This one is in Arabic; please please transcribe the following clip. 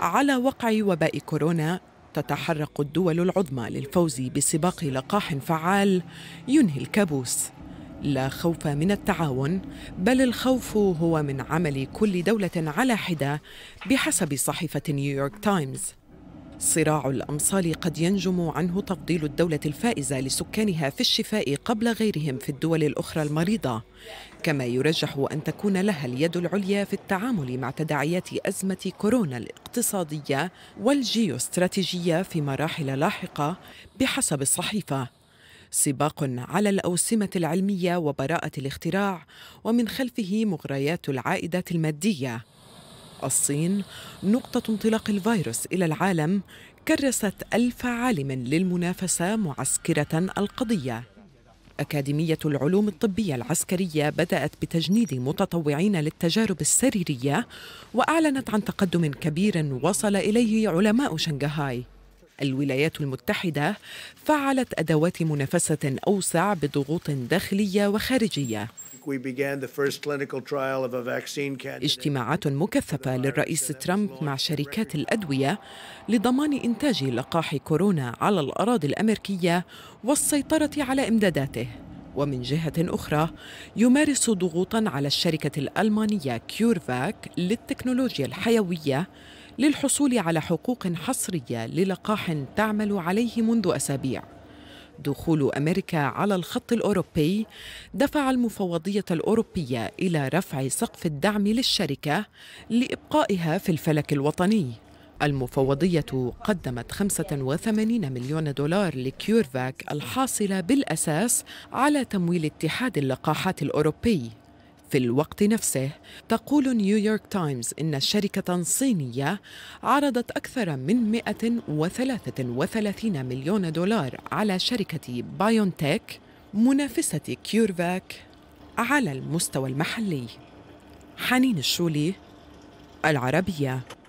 على وقع وباء كورونا تتحرق الدول العظمى للفوز بسباق لقاح فعال ينهي الكابوس لا خوف من التعاون بل الخوف هو من عمل كل دوله على حده بحسب صحيفه نيويورك تايمز صراع الأمصال قد ينجم عنه تفضيل الدولة الفائزة لسكانها في الشفاء قبل غيرهم في الدول الأخرى المريضة كما يرجح أن تكون لها اليد العليا في التعامل مع تداعيات أزمة كورونا الاقتصادية والجيوستراتيجية في مراحل لاحقة بحسب الصحيفة سباق على الأوسمة العلمية وبراءة الاختراع ومن خلفه مغريات العائدات المادية الصين نقطة انطلاق الفيروس إلى العالم كرست ألف عالم للمنافسة معسكرة القضية أكاديمية العلوم الطبية العسكرية بدأت بتجنيد متطوعين للتجارب السريرية وأعلنت عن تقدم كبير وصل إليه علماء شنغهاي الولايات المتحدة فعلت أدوات منافسة أوسع بضغوط داخلية وخارجية اجتماعات مكثفة للرئيس ترامب مع شركات الأدوية لضمان إنتاج لقاح كورونا على الأراضي الأمريكية والسيطرة على إمداداته ومن جهة أخرى يمارس ضغوطا على الشركة الألمانية كيورفاك للتكنولوجيا الحيوية للحصول على حقوق حصرية للقاح تعمل عليه منذ أسابيع دخول أمريكا على الخط الأوروبي دفع المفوضية الأوروبية إلى رفع سقف الدعم للشركة لإبقائها في الفلك الوطني المفوضية قدمت 85 مليون دولار لكيورفاك الحاصلة بالأساس على تمويل اتحاد اللقاحات الأوروبي في الوقت نفسه تقول نيويورك تايمز إن شركة صينية عرضت أكثر من 133 مليون دولار على شركة بايونتك منافسة كيورفاك على المستوى المحلي حنين الشولي العربية